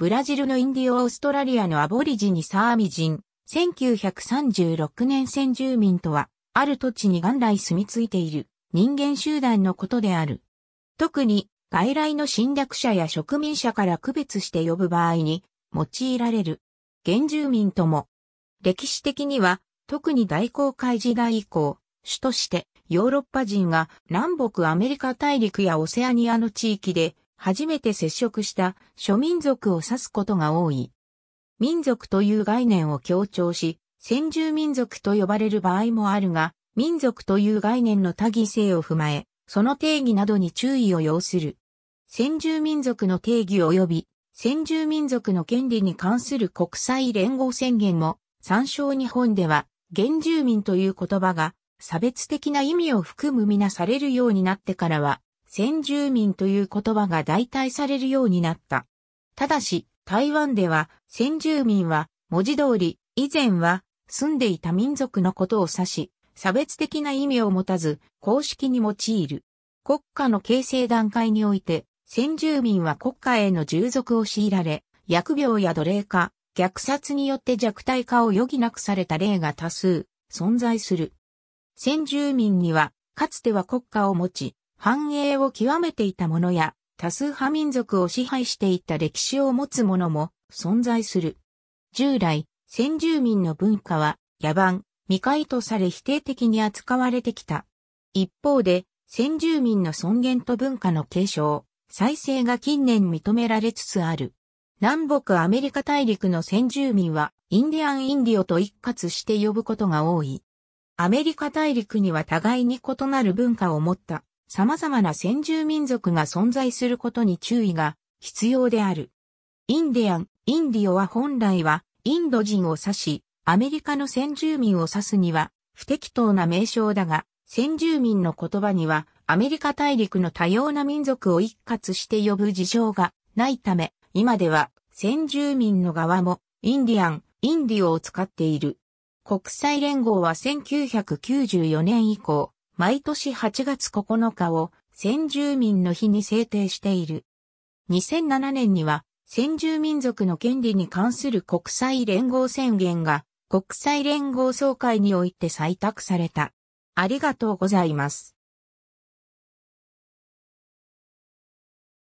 ブラジルのインディオオーストラリアのアボリジニサーミ人、1936年先住民とは、ある土地に元来住み着いている人間集団のことである。特に、外来の侵略者や植民者から区別して呼ぶ場合に、用いられる。原住民とも、歴史的には、特に大航海時代以降、主としてヨーロッパ人が南北アメリカ大陸やオセアニアの地域で初めて接触した諸民族を指すことが多い。民族という概念を強調し、先住民族と呼ばれる場合もあるが、民族という概念の多義性を踏まえ、その定義などに注意を要する。先住民族の定義及び、先住民族の権利に関する国際連合宣言も、参照日本では、原住民という言葉が、差別的な意味を含むみなされるようになってからは、先住民という言葉が代替されるようになった。ただし、台湾では先住民は文字通り以前は住んでいた民族のことを指し、差別的な意味を持たず公式に用いる。国家の形成段階において、先住民は国家への従属を強いられ、疫病や奴隷化、虐殺によって弱体化を余儀なくされた例が多数存在する。先住民には、かつては国家を持ち、繁栄を極めていたものや、多数派民族を支配していた歴史を持つものも存在する。従来、先住民の文化は野蛮、未開とされ否定的に扱われてきた。一方で、先住民の尊厳と文化の継承、再生が近年認められつつある。南北アメリカ大陸の先住民は、インディアン・インディオと一括して呼ぶことが多い。アメリカ大陸には互いに異なる文化を持った様々な先住民族が存在することに注意が必要である。インディアン、インディオは本来はインド人を指し、アメリカの先住民を指すには不適当な名称だが、先住民の言葉にはアメリカ大陸の多様な民族を一括して呼ぶ事情がないため、今では先住民の側もインディアン、インディオを使っている。国際連合は1994年以降、毎年8月9日を先住民の日に制定している。2007年には先住民族の権利に関する国際連合宣言が国際連合総会において採択された。ありがとうございます。